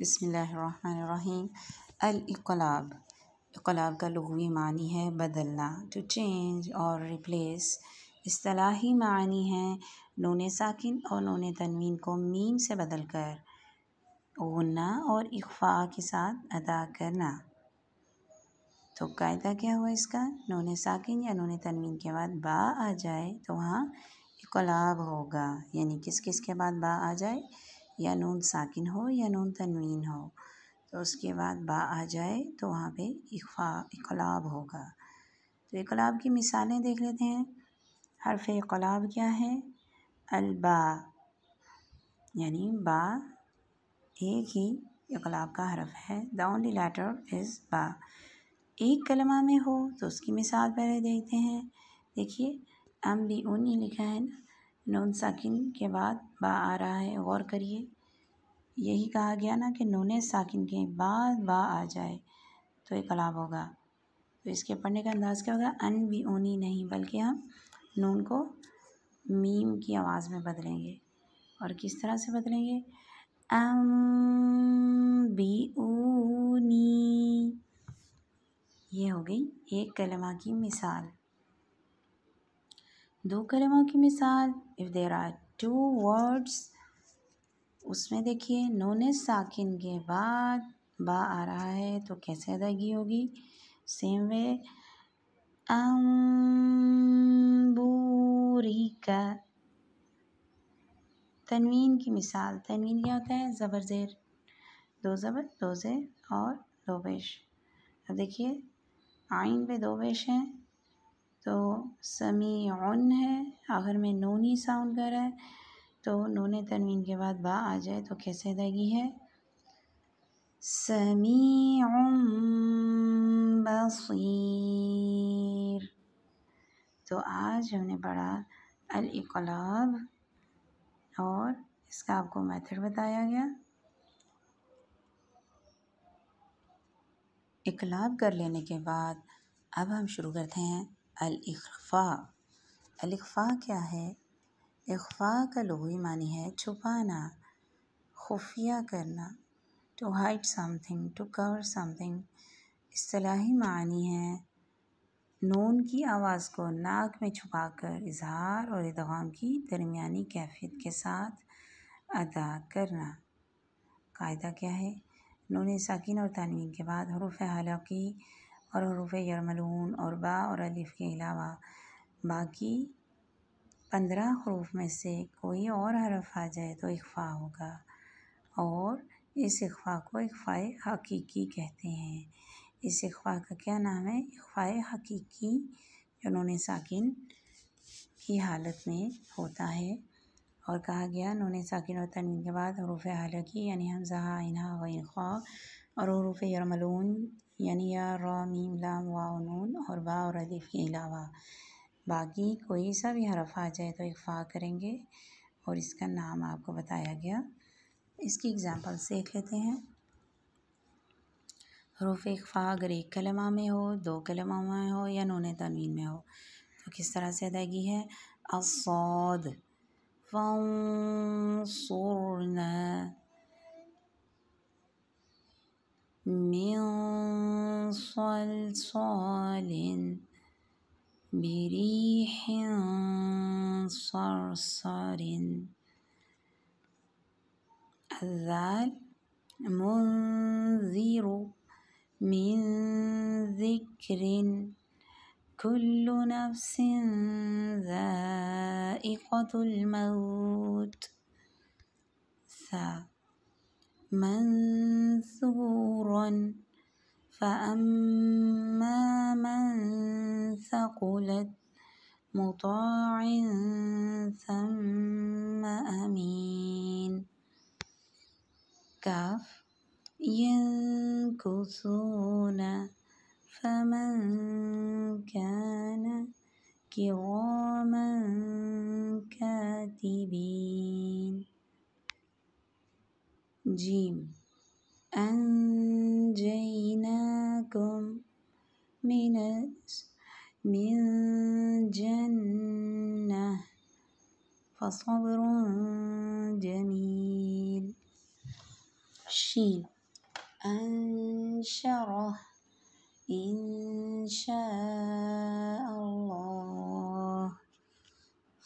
बसमीम अलकलाब इकलाब का लगवी मानी है बदलना टू चेंज और रिप्लेस असलाही मानी है नून साकििन और नून तनवीन को मीम से बदल कर गुना और इख्फा के साथ अदा करना तो कायदा क्या हुआ इसका नून साकििन या नून तनवीन के बाद बा आ जाए तो वहाँ इकलाब होगा यानी किस किस के बाद बा आ जाए या नून साकिन हो या नून तनवीन हो तो उसके बाद बा आ जाए तो वहाँ पे इखा इकलाब होगा तो इकलाब की मिसालें देख लेते हैं हरफ इकलाब क्या है अलबा यानी बा एक ही इकलाब का हरफ है द ओनली लेटर इज़ बा एक कलमा में हो तो उसकी मिसाल पहले देखते हैं देखिए अम्बी ऊनी लिखा है ना नून साकिन के बाद बा आ रहा है गौर करिए यही कहा गया ना कि नून साकिन के बाद बा आ जाए तो एक अलाब होगा तो इसके पढ़ने का अंदाज़ क्या होगा अन भी ऊनी नहीं बल्कि हम नून को मीम की आवाज़ में बदलेंगे और किस तरह से बदलेंगे अम बी ऊनी ये हो गई एक कलमा की मिसाल दो कलमों की मिसाल if there are two words उसमें देखिए नोन साकिन के बाद बा आ रहा है तो कैसे अदायगी होगी सेम वे अम्बूरी का तनवीन की मिसाल तनवीन क्या होता है ज़बर ज़ेर दो ज़बर दो ज़ेर और दो पेश अब देखिए आइन पे दो पेश हैं तो समी उन है अगर मैं नून ही साउंड कर रहा है तो नून तनवीन के बाद बा आ जाए तो कैसे दगी है समी बसीर तो आज हमने पढ़ा अलकलाब और इसका आपको मेथड बताया गया इकलाब कर लेने के बाद अब हम शुरू करते हैं अलखफ़ा अलखफ़ा क्या है अखफा का लघवी मानी है छुपाना खुफिया करना to hide something to cover something असलाही मानी है नून की आवाज़ को नाक में छुपाकर इजहार और इदगाम की दरमियानी कैफियत के साथ अदा करना कायदा क्या है नून साकिन और तानवीन के बाद हरूफ हला की और हरूफ यरमलून और बा और अलिफ़ के अलावा बाकी पंद्रह हरूफ में से कोई और हरफ आ जाए तो इख्फा होगा और इस अखवा को अखवाए हकीकी कहते हैं इस अखवा का क्या नाम है अखवाए हकीकी जो नून साकिन की हालत में होता है और कहा गया उन्होंने साकिन और तनवीन के बाद हरूफ हालकी यानी हमजहा इनहा व इनख्वा और हरूफ यरमलून यानी या रॉ मीम लाम वाओ नून और वा और अलिफ के अलावा बाकी कोई सा भी हरफ आ जाए तो इकफा करेंगे और इसका नाम आपको बताया गया इसकी एग्ज़ाम्पल्स देख लेते हैं हरूफ इकफा अगर एक कलमा में हो दो कलमा में हो या नून तमीन में हो तो किस तरह से अदायगी है असौद फौसुरना من صلصال بريح صرصر الذال منذر من ذكر كل نفس ذائقة الموت ثا منثورا فأما من ثقلت مطاع ثم أمين كاف ينكثون فمن كان كراما كاتبين جيم أنجيناكم من من جنة فصبر جميل شين أنشره إن شاء الله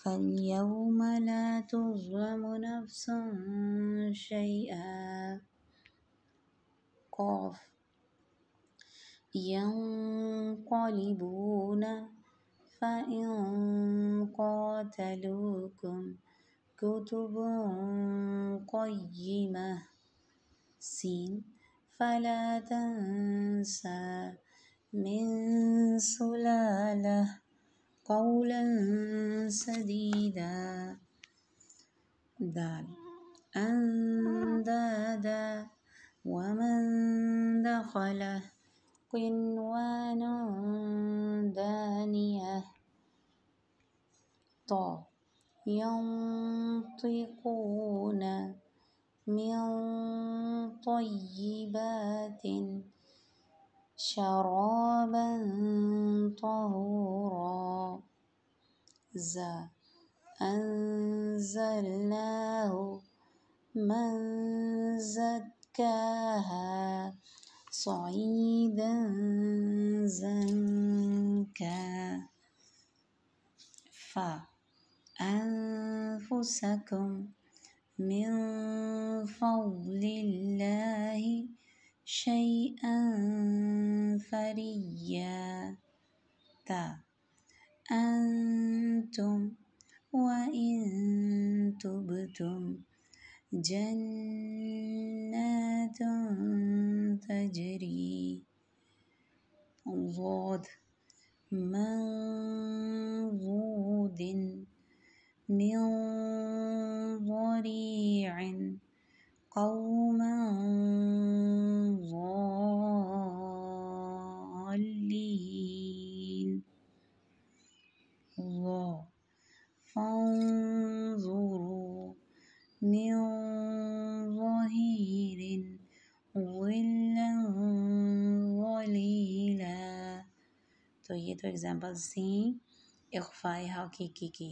فاليوم لا تظلم نفس شيئا قاف ينقلبون فإن قاتلوكم كتب قيمة سين فلا تنسى من سلاله قولا سديدا دال أندادا ومن دخله قنوان دانية طا ينطقون من طيبات شرابا طهورا ز أنزلناه من زكاها صعيدا زنكا فأنفسكم من فضل الله شيئا فريا تا أنتم وإن تبتم جنات تجري ضاد منضود من तो ये तो एग्ज़ाम्पल सी अखफ़ा हकीकी की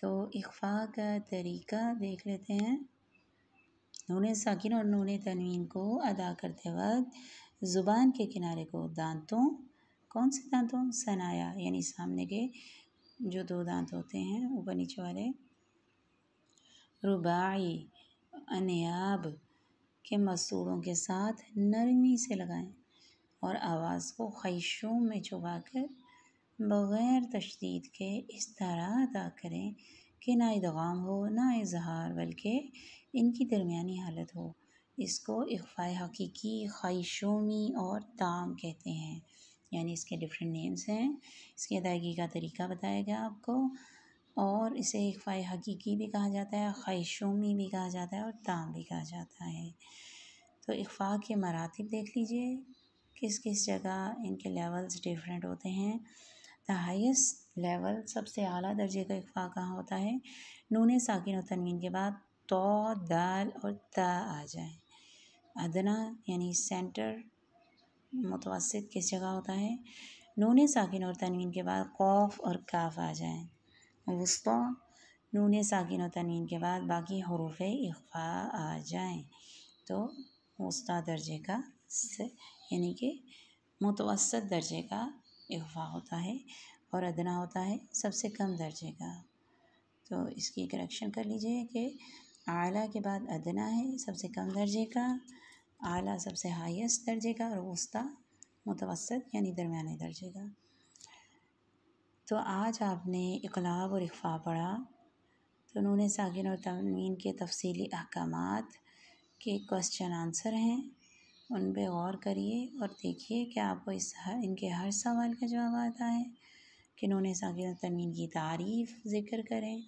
तो अखफ़ा का तरीका देख लेते हैं नून साकिन और नून तनवीन को अदा करते वक्त ज़ुबान के किनारे को दांतों कौन से दांतों सनाया यानी सामने के जो दो दांत होते हैं ऊपर नीचे वाले रुबाई अनयाब के मसूड़ों के साथ नरमी से लगाएं और आवाज़ को ख्वाहिशों में छुपा कर बग़ैर तशदीद के इस तरह अदा करें कि ना इदगाम हो ना इजहार बल्कि इनकी दरमियानी हालत हो इसको इफ़ा हकीकी ख्वाहिशोमी और ताम कहते हैं यानी इसके डिफरेंट नेम्स हैं इसकी अदायगी का तरीका बताया गया आपको और इसे इफ़ा हकीकी भी कहा जाता है ख्वाहिशोमी भी कहा जाता है और ताम भी कहा जाता है तो इफ़ा के मरातब देख लीजिए किस किस जगह इनके लेवल्स डिफरेंट होते हैं द हाइस्ट लेवल सबसे अली दर्जे का इकफा कहाँ होता है नून साकिन और तनवीन के बाद तो दाल और त आ जाए अदना यानी सेंटर मुतवसत किस जगह होता है नून साकििन और तनवीन के बाद कौफ और काफ आ जाए वस्ता नून साकिन और तनवीन के बाद बाकी हरूफ इखफा आ जाए तो वस्ता दर्जे का से यानी कि मुतवस्त दर्जे का इफ़ा होता है और अदना होता है सबसे कम दर्जे का तो इसकी करेक्शन कर लीजिए कि आला के बाद अदना है सबसे कम दर्जे का आला सबसे हाईएस्ट दर्जे का और वस्ता मुतवस्त यानी दरमिया दर्जे का तो आज आपने इकलाब और इफ़ा पढ़ा तो उन्होंने साकिन और तमीन के तफसली अहकाम के क्वेश्चन आंसर हैं उन पर गौर करिए और देखिए कि आपको इस हर इनके हर सवाल का जवाब आता है कि इन्होंने साकिन तनवीन की तारीफ़ ज़िक्र करें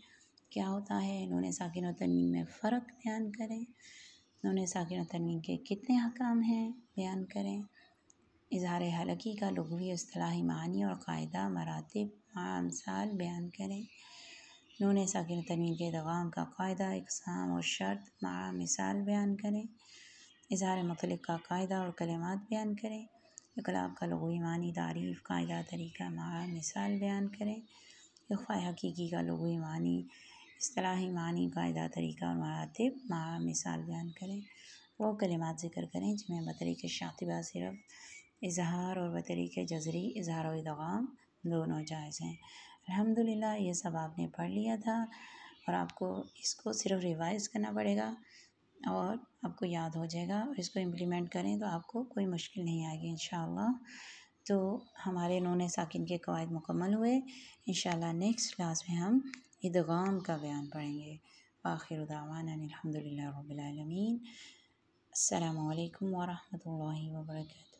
क्या होता है इन्होंने साकिन तनवीन में फ़र्क बयान करें इन्होंने साकिन तनवीन के कितने हकाम हैं बयान करें इजहार हलकी का लगवी असलाही मानी और कायदा मरातब आमसाल बयान करें नून साकिन तनवीन के दवाम का कायदा इकसाम और शर्त मिसाल बयान करें इज़हार मतलब का कायदा और कलमात बयान करें इकलाब का लगोई मानी तारीफ़ कायदा तरीका माह मिसाल बयान करें इख्फ़ा हकीकी का लगोई मानी असलाही मानी कायदा तरीका और मरातब मा मिसाल बयान करें वो कलमात ज़िक्र करें जिनमें बतरीक़ शातिबा सिर्फ इजहार और बतरीक़ जजरी इजहार और दोनों जायज़ हैं अलहमदिल्ला ये सब आपने पढ़ लिया था और आपको इसको सिर्फ रिवाइज़ करना पड़ेगा और आपको याद हो जाएगा और इसको इम्प्लीमेंट करें तो आपको कोई मुश्किल नहीं आएगी इन तो हमारे नून साकििन के कवायद मुकम्मल हुए इन नेक्स्ट क्लास में हम ईदगाम का बयान पढ़ेंगे आखिर उदावान अल्लाम वरहमल वर्क